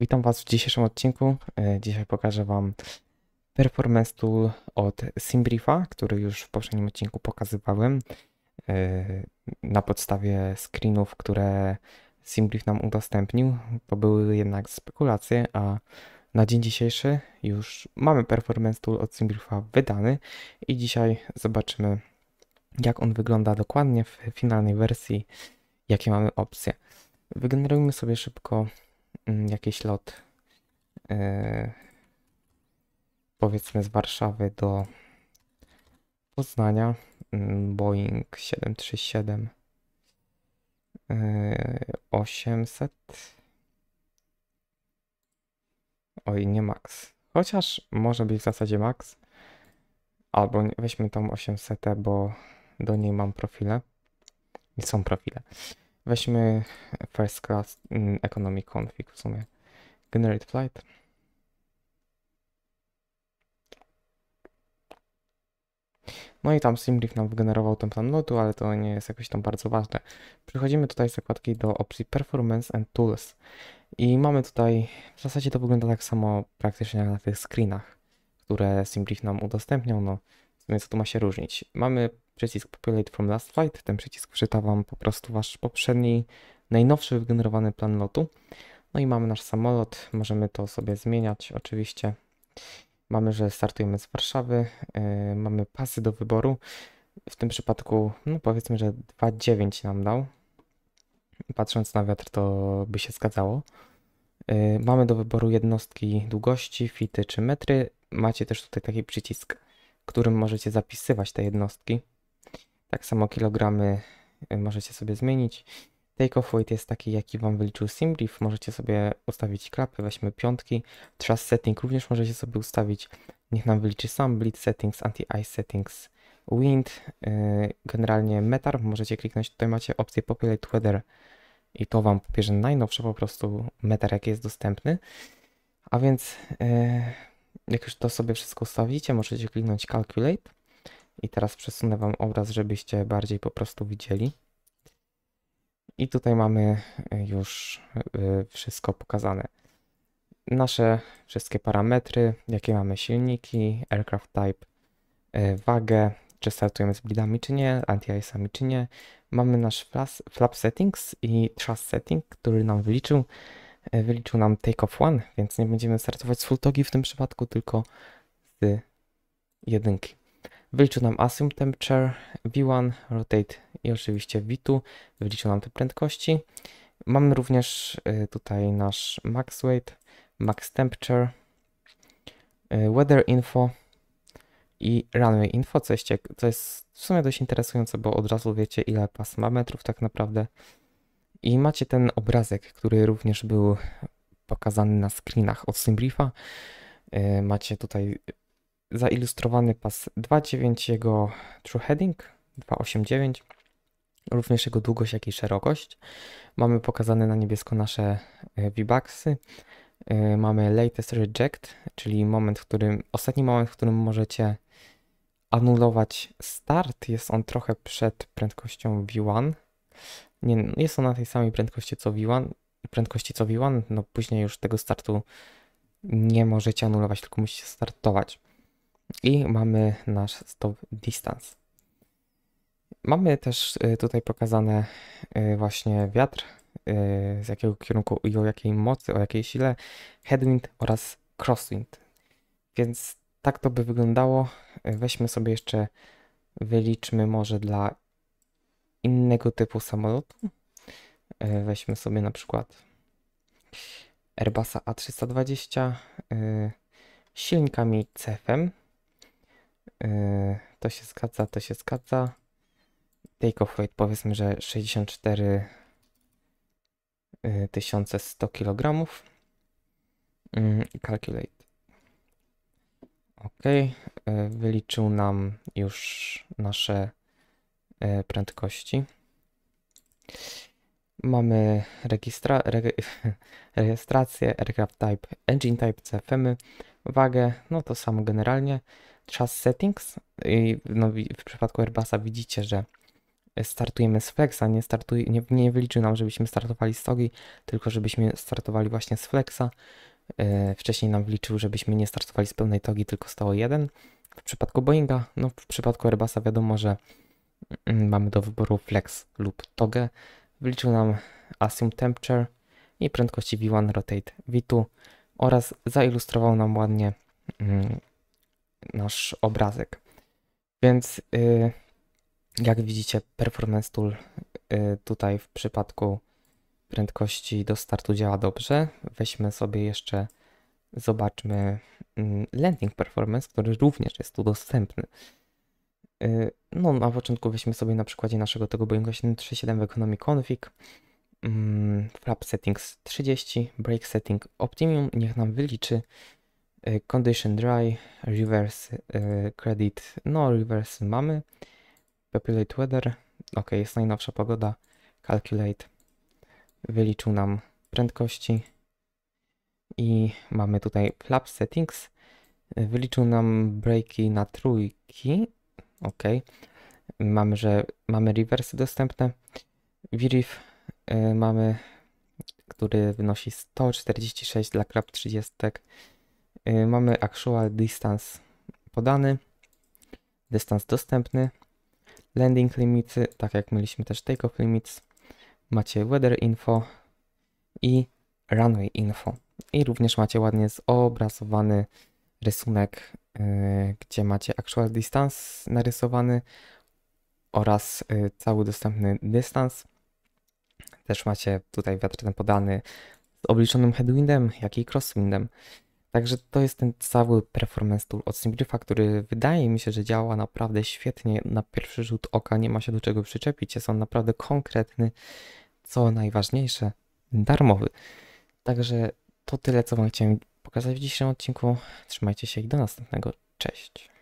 Witam Was w dzisiejszym odcinku. E, dzisiaj pokażę Wam Performance Tool od Simbriefa, który już w poprzednim odcinku pokazywałem e, na podstawie screenów, które Simbrief nam udostępnił. To były jednak spekulacje, a na dzień dzisiejszy już mamy Performance Tool od Simbriefa wydany i dzisiaj zobaczymy jak on wygląda dokładnie w finalnej wersji, jakie mamy opcje. Wygenerujmy sobie szybko Mm, jakiś lot e, powiedzmy z Warszawy do Poznania mm, Boeing 737 800 e, oj nie max chociaż może być w zasadzie max albo weźmy tą 800 bo do niej mam profile i są profile Weźmy first class mm, economy config w sumie. Generate flight. No i tam Simbrief nam wygenerował ten plan lotu, ale to nie jest jakoś tam bardzo ważne. Przechodzimy tutaj z zakładki do opcji Performance and Tools. I mamy tutaj, w zasadzie to wygląda tak samo praktycznie jak na tych screenach, które Simbrief nam udostępniał. No, więc to ma się różnić. Mamy przycisk Populate from Last Flight. Ten przycisk wczyta Wam po prostu Wasz poprzedni, najnowszy wygenerowany plan lotu. No i mamy nasz samolot. Możemy to sobie zmieniać oczywiście. Mamy, że startujemy z Warszawy. Yy, mamy pasy do wyboru. W tym przypadku, no powiedzmy, że 2,9 nam dał. Patrząc na wiatr, to by się zgadzało. E, mamy do wyboru jednostki długości, fity czy metry. Macie też tutaj taki przycisk którym możecie zapisywać te jednostki. Tak samo kilogramy y, możecie sobie zmienić. Takeoff weight jest taki, jaki wam wyliczył Simbrief. Możecie sobie ustawić klapy, weźmy piątki. Trust setting również możecie sobie ustawić. Niech nam wyliczy sam bleed settings, anti-ice settings, wind. Y, generalnie metar możecie kliknąć. Tutaj macie opcję populate weather i to wam pobierze najnowsze po prostu metar, jaki jest dostępny. A więc y, jak już to sobie wszystko ustawicie, możecie kliknąć Calculate. I teraz przesunę Wam obraz, żebyście bardziej po prostu widzieli. I tutaj mamy e, już e, wszystko pokazane. Nasze wszystkie parametry, jakie mamy silniki, aircraft type, e, wagę, czy startujemy z blidami czy nie, anti-ice'ami czy nie. Mamy nasz flap settings i thrust setting, który nam wyliczył E, wyliczył nam take of one, więc nie będziemy startować z fulltogi w tym przypadku, tylko z jedynki. Wyliczył nam assume temperature, v1, rotate i oczywiście v2. Wyliczył nam te prędkości. Mamy również e, tutaj nasz max weight, max temperature, e, weather info i runway info, co jest, co jest w sumie dość interesujące, bo od razu wiecie ile pasma metrów tak naprawdę i macie ten obrazek, który również był pokazany na screenach od Symbriefa. E, macie tutaj zailustrowany pas 2.9 jego true heading 2.8.9 również jego długość, jak i szerokość. Mamy pokazane na niebiesko nasze e, V-Bucksy. E, mamy latest reject, czyli moment, w którym, ostatni moment, w którym możecie anulować start. Jest on trochę przed prędkością V1. Nie, jest ona na tej samej prędkości co V1, prędkości co V1, no później już tego startu nie możecie anulować, tylko musicie startować. I mamy nasz stop distance. Mamy też y, tutaj pokazane y, właśnie wiatr, y, z jakiego kierunku i o jakiej mocy, o jakiej sile, headwind oraz crosswind. Więc tak to by wyglądało. Weźmy sobie jeszcze, wyliczmy może dla innego typu samolotu. E, weźmy sobie na przykład Airbusa A320 silnikami CFM. To się zgadza, to się zgadza. Takeoff weight powiedzmy, że 64 1100 kg. Calculate. OK, e, wyliczył nam już nasze E, prędkości. Mamy registra, re, rejestrację, aircraft type, engine type, CFM, y, wagę, no to samo generalnie, czas settings. I, no, w przypadku Airbusa widzicie, że startujemy z flexa, nie, startuj, nie, nie wyliczy nam, żebyśmy startowali z togi, tylko żebyśmy startowali właśnie z flexa. E, wcześniej nam wliczył, żebyśmy nie startowali z pełnej togi, tylko stało jeden. W przypadku Boeinga, no w przypadku Airbusa wiadomo, że Mm, mamy do wyboru Flex lub togę. wliczył nam Assume Temperature i prędkości V1 Rotate V2 oraz zailustrował nam ładnie mm, nasz obrazek. Więc y, jak widzicie, Performance Tool y, tutaj w przypadku prędkości do startu działa dobrze. Weźmy sobie jeszcze, zobaczmy mm, landing performance, który również jest tu dostępny. Yy, no, na początku weźmy sobie na przykładzie naszego tego Boeinga 737 w Economy Config. Mm, flap settings 30, break setting optimum, niech nam wyliczy yy, condition dry, reverse yy, credit, no reverse mamy, populate weather, ok, jest najnowsza pogoda, calculate, wyliczył nam prędkości i mamy tutaj flap settings, wyliczył nam breaki na trójki ok. Mamy, że mamy reverse dostępne. Virif y, mamy, który wynosi 146 dla krab 30. Y, mamy actual distance podany, dystans dostępny, landing limity, tak jak mieliśmy też takeoff limits, macie weather info i runway info. I również macie ładnie zobrazowany rysunek Y, gdzie macie actual distance narysowany oraz y, cały dostępny dystans. Też macie tutaj wiatr ten podany z obliczonym headwindem, jak i crosswindem. Także to jest ten cały performance tool od Simgriffa, który wydaje mi się, że działa naprawdę świetnie. Na pierwszy rzut oka nie ma się do czego przyczepić. Jest on naprawdę konkretny, co najważniejsze, darmowy. Także to tyle, co Wam chciałem pokazać w dzisiejszym odcinku. Trzymajcie się i do następnego. Cześć.